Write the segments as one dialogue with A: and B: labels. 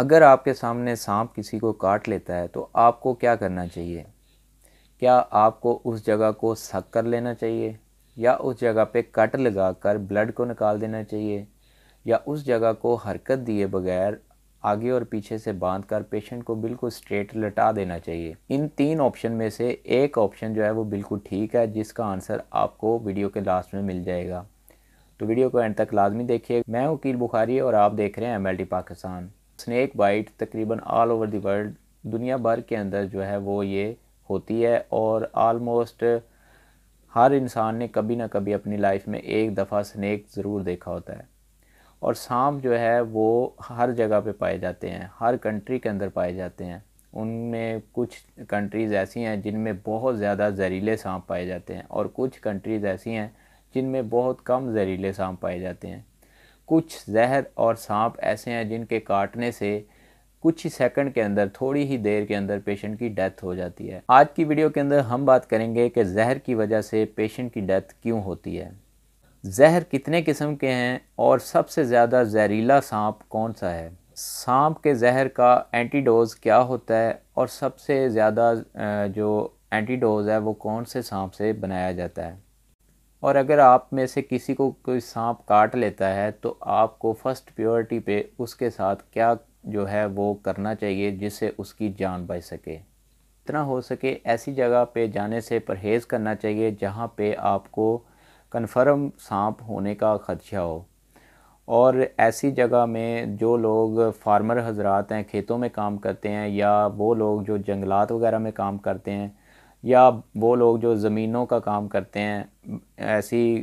A: अगर आपके सामने सांप किसी को काट लेता है तो आपको क्या करना चाहिए क्या आपको उस जगह को सक कर लेना चाहिए या उस जगह पे कट लगा कर ब्लड को निकाल देना चाहिए या उस जगह को हरकत दिए बगैर आगे और पीछे से बांध कर पेशेंट को बिल्कुल स्ट्रेट लटा देना चाहिए इन तीन ऑप्शन में से एक ऑप्शन जो है वो बिल्कुल ठीक है जिसका आंसर आपको वीडियो के लास्ट में मिल जाएगा तो वीडियो को एंड तक लाजमी देखिए मैं वकील बुखारी और आप देख रहे हैं एम पाकिस्तान स्नैक बाइट तकरीबन ऑल ओवर दी वर्ल्ड दुनिया भर के अंदर जो है वो ये होती है और आलमोस्ट हर इंसान ने कभी ना कभी अपनी लाइफ में एक दफ़ा स्नैक ज़रूर देखा होता है और सांप जो है वो हर जगह पे पाए जाते हैं हर कंट्री के अंदर पाए जाते हैं उनमें कुछ कंट्रीज़ ऐसी हैं जिनमें बहुत ज़्यादा जहरीले सांप पाए जाते हैं और कुछ कंट्रीज़ ऐसी हैं जिनमें बहुत कम जहरीले सांप पाए जाते हैं कुछ जहर और सांप ऐसे हैं जिनके काटने से कुछ ही सेकंड के अंदर थोड़ी ही देर के अंदर पेशेंट की डेथ हो जाती है आज की वीडियो के अंदर हम बात करेंगे कि जहर की वजह से पेशेंट की डेथ क्यों होती है जहर कितने किस्म के हैं और सबसे ज़्यादा जहरीला सांप कौन सा है सांप के जहर का एंटीडोज क्या होता है और सबसे ज़्यादा जो एंटीडोज है वो कौन से सांप से बनाया जाता है और अगर आप में से किसी को कोई सांप काट लेता है तो आपको फर्स्ट प्योरिटी पे उसके साथ क्या जो है वो करना चाहिए जिससे उसकी जान बच सके इतना हो सके ऐसी जगह पे जाने से परहेज़ करना चाहिए जहाँ पे आपको कन्फर्म सांप होने का ख़दशा हो और ऐसी जगह में जो लोग फार्मर हजरात हैं खेतों में काम करते हैं या वो लोग जो जंगलात वगैरह में काम करते हैं या वो लोग जो ज़मीनों का काम करते हैं ऐसी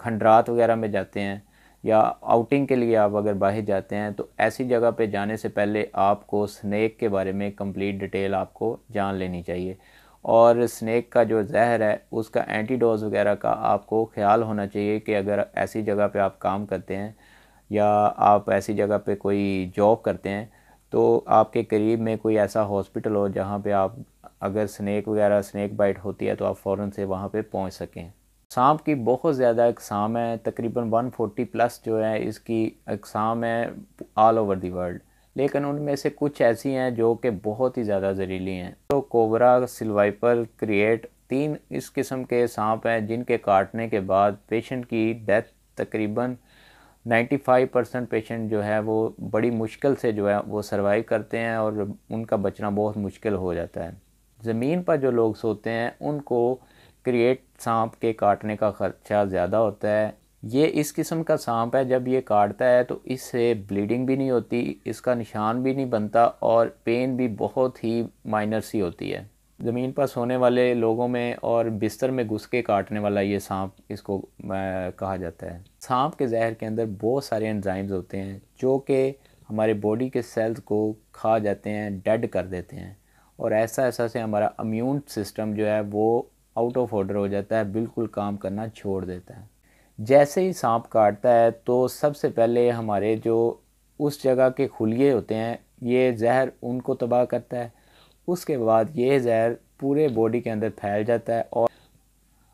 A: खंडरात वगैरह में जाते हैं या आउटिंग के लिए आप अगर बाहर जाते हैं तो ऐसी जगह पे जाने से पहले आपको स्नैक के बारे में कंप्लीट डिटेल आपको जान लेनी चाहिए और स्नैक का जो जहर है उसका एंटीडोज वगैरह का आपको ख्याल होना चाहिए कि अगर ऐसी जगह पे आप काम करते हैं या आप ऐसी जगह पे कोई जॉब करते हैं तो आपके करीब में कोई ऐसा हॉस्पिटल हो जहाँ पे आप अगर स्नैक वगैरह स्नैक बाइट होती है तो आप फ़ौर से वहाँ पे पहुँच सकें सांप की बहुत ज़्यादा अकसाम है तकरीबन 140 प्लस जो है इसकी अकसाम है ऑल ओवर दी वर्ल्ड लेकिन उनमें से कुछ ऐसी हैं जो कि बहुत ही ज़्यादा जहरीली हैं तो कोबरा सिलवाइपर क्रिएट तीन इस किस्म के सांप हैं जिनके काटने के बाद पेशेंट की डेथ तकरीबन 95 परसेंट पेशेंट जो है वो बड़ी मुश्किल से जो है वो सर्वाइव करते हैं और उनका बचना बहुत मुश्किल हो जाता है ज़मीन पर जो लोग सोते हैं उनको क्रिएट सांप के काटने का खर्चा ज़्यादा होता है ये इस किस्म का सांप है जब ये काटता है तो इससे ब्लीडिंग भी नहीं होती इसका निशान भी नहीं बनता और पेन भी बहुत ही माइनर सी होती है ज़मीन पर सोने वाले लोगों में और बिस्तर में घुस के काटने वाला ये सांप इसको कहा जाता है सांप के जहर के अंदर बहुत सारे एंजाइम्स होते हैं जो कि हमारे बॉडी के सेल्स को खा जाते हैं डेड कर देते हैं और ऐसा ऐसा से हमारा अम्यून सिस्टम जो है वो आउट ऑफ ऑर्डर हो जाता है बिल्कुल काम करना छोड़ देता है जैसे ही सांप काटता है तो सबसे पहले हमारे जो उस जगह के खुलिए होते हैं ये जहर उनको तबाह करता है उसके बाद ये ज़हर पूरे बॉडी के अंदर फैल जाता है और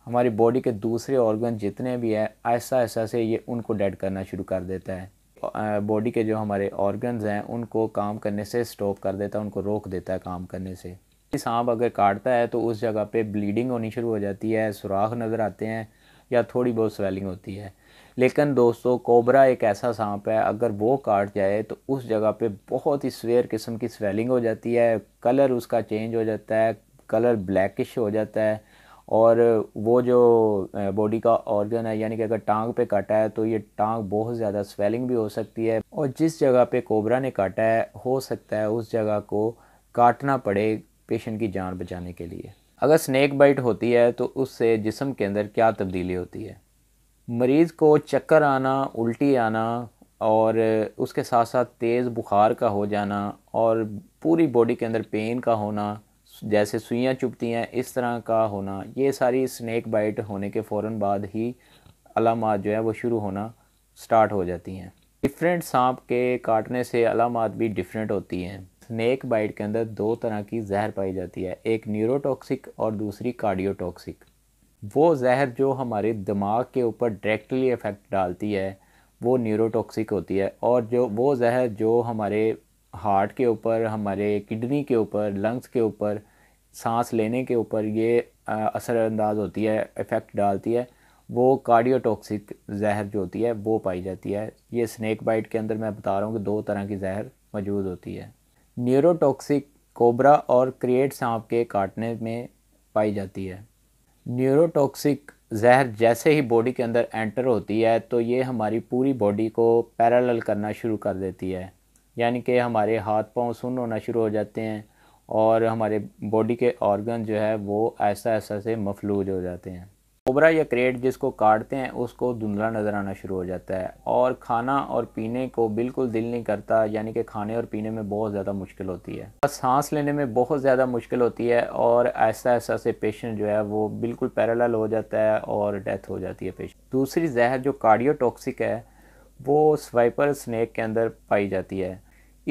A: हमारी बॉडी के दूसरे ऑर्गन जितने भी हैं ऐसा ऐसा से ये उनको डेड करना शुरू कर देता है बॉडी के जो हमारे ऑर्गन्स हैं उनको काम करने से स्टॉप कर देता है उनको रोक देता है काम करने से सांप अगर काटता है तो उस जगह पे ब्लीडिंग होनी शुरू हो जाती है सुराख नज़र आते हैं या थोड़ी बहुत स्वेलिंग होती है लेकिन दोस्तों कोबरा एक ऐसा सांप है अगर वो काट जाए तो उस जगह पे बहुत ही स्वेयर किस्म की स्वेलिंग हो जाती है कलर उसका चेंज हो जाता है कलर ब्लैकिश हो जाता है और वो जो बॉडी का ऑर्गन है यानी कि अगर टांग पे काटा है तो ये टांग बहुत ज़्यादा स्वेलिंग भी हो सकती है और जिस जगह पे कोबरा ने काटा है हो सकता है उस जगह को काटना पड़े पेशेंट की जान बचाने के लिए अगर स्नैक बाइट होती है तो उससे जिसम के अंदर क्या तब्दीली होती है मरीज़ को चक्कर आना उल्टी आना और उसके साथ साथ तेज़ बुखार का हो जाना और पूरी बॉडी के अंदर पेन का होना जैसे सुइयाँ चुभती हैं इस तरह का होना ये सारी स्नैक बाइट होने के फ़ौर बाद ही अलामत जो है वो शुरू होना स्टार्ट हो जाती हैं डिफरेंट सांप के काटने से अलामत भी डिफरेंट होती हैं स्नैक बाइट के अंदर दो तरह की जहर पाई जाती है एक न्यूरोटॉक्सिक और दूसरी कार्डियोटॉक्सिक वो जहर जो हमारे दिमाग के ऊपर डायरेक्टली इफ़ेक्ट डालती है वो न्यूरोटॉक्सिक होती है और जो वो जहर जो हमारे हार्ट के ऊपर हमारे किडनी के ऊपर लंग्स के ऊपर सांस लेने के ऊपर ये असरअंदाज होती है इफ़ेक्ट डालती है वो कार्डियोटॉक्सिक जहर जो होती है वो पाई जाती है ये स्नैक बाइट के अंदर मैं बता रहा हूँ कि दो तरह की जहर मौजूद होती है न्यूरोटॉक्सिक कोबरा और क्रिएट सांप के काटने में पाई जाती है न्यूरोटॉक्सिक जहर जैसे ही बॉडी के अंदर एंटर होती है तो ये हमारी पूरी बॉडी को पैरल करना शुरू कर देती है यानी कि हमारे हाथ पांव सुन होना शुरू हो जाते हैं और हमारे बॉडी के ऑर्गन जो है वो ऐसा ऐसा से मफलूज हो जाते हैं कोबरा या क्रेट जिसको काटते हैं उसको धुंधला नज़र आना शुरू हो जाता है और खाना और पीने को बिल्कुल दिल नहीं करता यानी कि खाने और पीने में बहुत ज़्यादा मुश्किल होती है सांस लेने में बहुत ज़्यादा मुश्किल होती है और ऐसा ऐसा से पेशेंट जो है वो बिल्कुल पैराल हो जाता है और डेथ हो जाती है पेशेंट दूसरी जहर जो कार्डियोटॉक्सिक है वो स्वाइपर स्नैक के अंदर पाई जाती है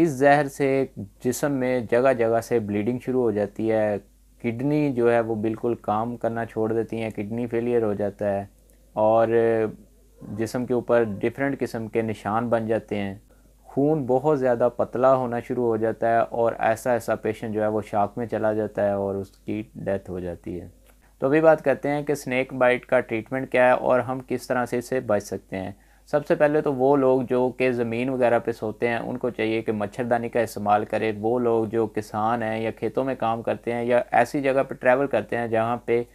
A: इस जहर से जिसम में जगह जगह से ब्लीडिंग शुरू हो जाती है किडनी जो है वो बिल्कुल काम करना छोड़ देती हैं किडनी फेलियर हो जाता है और जिसम के ऊपर डिफरेंट किस्म के निशान बन जाते हैं खून बहुत ज़्यादा पतला होना शुरू हो जाता है और ऐसा ऐसा पेशेंट जो है वो शाक में चला जाता है और उसकी डेथ हो जाती है तो अभी बात करते हैं कि स्नैक बाइट का ट्रीटमेंट क्या है और हम किस तरह से इसे बच सकते हैं सबसे पहले तो वो लोग जो कि ज़मीन वगैरह पे सोते हैं उनको चाहिए कि मच्छरदानी का इस्तेमाल करें वो लोग जो किसान हैं या खेतों में काम करते हैं या ऐसी जगह पर ट्रैवल करते हैं जहाँ पे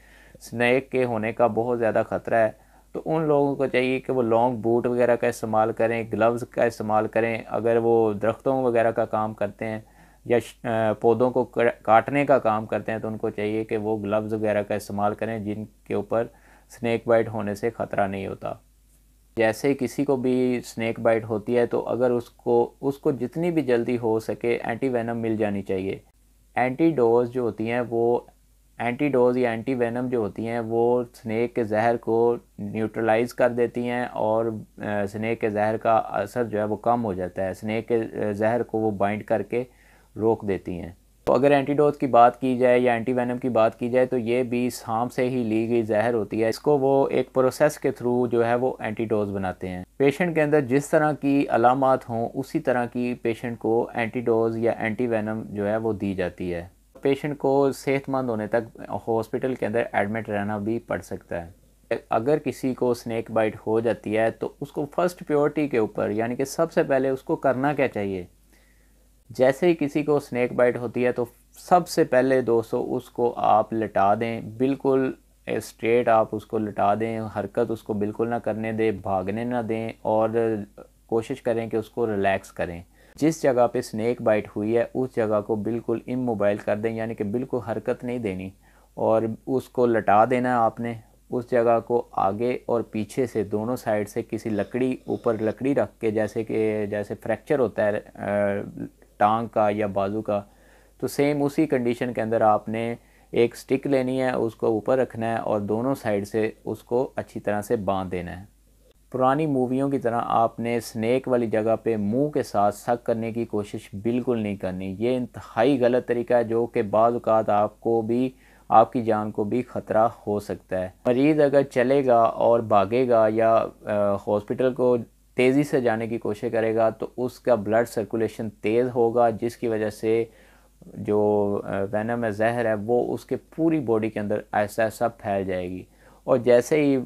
A: स्नैक के होने का बहुत ज़्यादा ख़तरा है तो उन लोगों को चाहिए कि वो लॉन्ग बूट वगैरह का इस्तेमाल करें ग्लव्स का इस्तेमाल करें अगर वो दरख्तों वगैरह का काम करते हैं या पौधों को काटने का काम करते हैं तो उनको चाहिए कि वो ग्लव्स वगैरह का इस्तेमाल करें जिनके ऊपर स्नैक बाइट होने से ख़तरा नहीं होता जैसे किसी को भी स्नैक बाइट होती है तो अगर उसको उसको जितनी भी जल्दी हो सके एंटी वेनम मिल जानी चाहिए एंटी डोज जो होती हैं वो एंटी डोज या एंटी वेनम जो होती हैं वो स्नैक के जहर को न्यूट्रलाइज कर देती हैं और स्नैक के जहर का असर जो है वो कम हो जाता है स्नैक के जहर को वो बाइंड करके रोक देती हैं तो अगर एंटीडोज की बात की जाए या एंटीवेनम की बात की जाए तो ये भी सांप से ही ली गई जहर होती है इसको वो एक प्रोसेस के थ्रू जो है वो एंटीडोज बनाते हैं पेशेंट के अंदर जिस तरह की अलामत हों उसी तरह की पेशेंट को एंटीडोज या एंटीवेनम जो है वो दी जाती है पेशेंट को सेहतमंद होने तक हॉस्पिटल के अंदर एडमिट रहना भी पड़ सकता है अगर किसी को स्नैक बाइट हो जाती है तो उसको फर्स्ट प्योरिटी के ऊपर यानी कि सबसे पहले उसको करना क्या चाहिए जैसे ही किसी को स्नैक बाइट होती है तो सबसे पहले दोस्तों उसको आप लटा दें बिल्कुल स्ट्रेट आप उसको लटा दें हरकत उसको बिल्कुल ना करने दें भागने ना दें और कोशिश करें कि उसको रिलैक्स करें जिस जगह पे स्नैक बाइट हुई है उस जगह को बिल्कुल इमोबाइल कर दें यानी कि बिल्कुल हरकत नहीं देनी और उसको लटा देना आपने उस जगह को आगे और पीछे से दोनों साइड से किसी लकड़ी ऊपर लकड़ी रख के जैसे कि जैसे फ्रैक्चर होता है टांग का या बाजू का तो सेम उसी कंडीशन के अंदर आपने एक स्टिक लेनी है उसको ऊपर रखना है और दोनों साइड से उसको अच्छी तरह से बांध देना है पुरानी मूवियों की तरह आपने स्नैक वाली जगह पे मुंह के साथ सक करने की कोशिश बिल्कुल नहीं करनी ये इंतहाई गलत तरीका है जो कि बाज़ात आपको भी आपकी जान को भी ख़तरा हो सकता है मरीज़ अगर चलेगा और भागेगा या हॉस्पिटल को तेज़ी से जाने की कोशिश करेगा तो उसका ब्लड सर्कुलेशन तेज़ होगा जिसकी वजह से जो वैनम है जहर है वो उसके पूरी बॉडी के अंदर ऐसा ऐसा फैल जाएगी और जैसे ही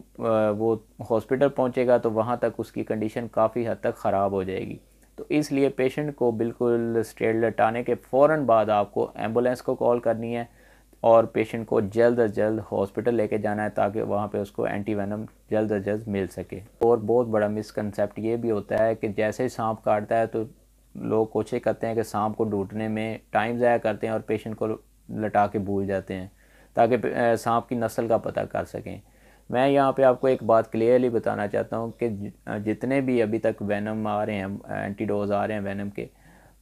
A: वो हॉस्पिटल पहुंचेगा तो वहाँ तक उसकी कंडीशन काफ़ी हद तक ख़राब हो जाएगी तो इसलिए पेशेंट को बिल्कुल स्ट्रेट लटाने के फ़ौर बाद आपको एम्बुलेंस को कॉल करनी है और पेशेंट को जल्द अज जल्द हॉस्पिटल लेके जाना है ताकि वहाँ पे उसको एंटी वैनम जल्द अज जल्द मिल सके और बहुत बड़ा मिसकनसेप्ट ये भी होता है कि जैसे ही सांप काटता है तो लोग कोशिश करते हैं कि सांप को ढूंढने में टाइम ज़ाया करते हैं और पेशेंट को लटा के भूल जाते हैं ताकि सांप की नस्ल का पता कर सकें मैं यहाँ पे आपको एक बात क्लियरली बताना चाहता हूँ कि जितने भी अभी तक वैनम आ रहे हैं एंटीडोज आ रहे हैं वैनम के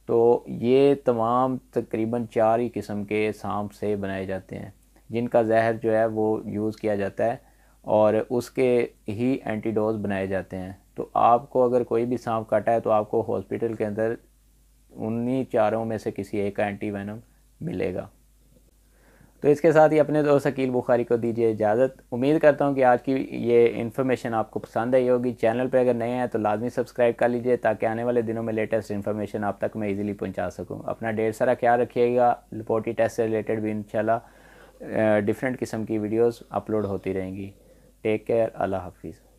A: तो ये तमाम तकरीबन चार ही किस्म के सांप से बनाए जाते हैं जिनका जहर जो है वो यूज़ किया जाता है और उसके ही एंटीडोज बनाए जाते हैं तो आपको अगर कोई भी सांप काटा है तो आपको हॉस्पिटल के अंदर उन्हीं चारों में से किसी एक का एंटीवेनम मिलेगा तो इसके साथ ही अपने दोस्त अकील बुखारी को दीजिए इजाज़त उम्मीद करता हूँ कि आज की ये इन्फॉर्मेशन आपको पसंद आई होगी चैनल पर अगर नए हैं तो लाजमी सब्सक्राइब कर लीजिए ताकि आने वाले दिनों में लेटेस्ट इन्फॉर्मेशन आप तक मैं इजीली पहुँचा सकूँ अपना ढेर सारा ख्याल रखिएगा लिपोर्टी टेस्ट से रिलेटेड भी इनशाला डिफरेंट किस्म की वीडियोज़ अपलोड होती रहेंगी टेक केयर अल्लाह हाफिज़